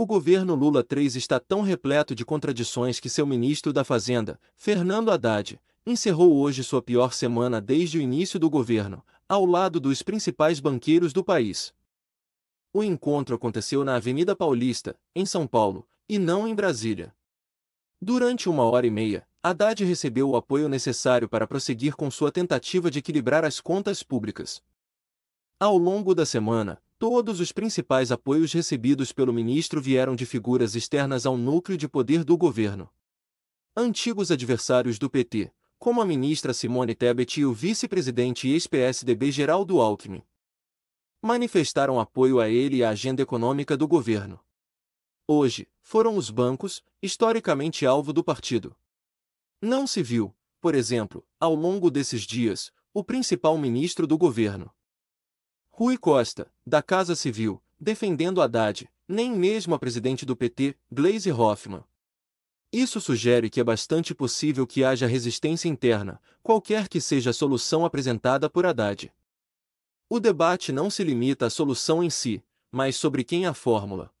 O governo Lula III está tão repleto de contradições que seu ministro da Fazenda, Fernando Haddad, encerrou hoje sua pior semana desde o início do governo, ao lado dos principais banqueiros do país. O encontro aconteceu na Avenida Paulista, em São Paulo, e não em Brasília. Durante uma hora e meia, Haddad recebeu o apoio necessário para prosseguir com sua tentativa de equilibrar as contas públicas. Ao longo da semana, Todos os principais apoios recebidos pelo ministro vieram de figuras externas ao núcleo de poder do governo. Antigos adversários do PT, como a ministra Simone Tebet e o vice-presidente ex-PSDB Geraldo Alckmin, manifestaram apoio a ele e à agenda econômica do governo. Hoje, foram os bancos, historicamente alvo do partido. Não se viu, por exemplo, ao longo desses dias, o principal ministro do governo. Rui Costa, da Casa Civil, defendendo Haddad, nem mesmo a presidente do PT, Gleisi Hoffmann. Isso sugere que é bastante possível que haja resistência interna, qualquer que seja a solução apresentada por Haddad. O debate não se limita à solução em si, mas sobre quem a fórmula.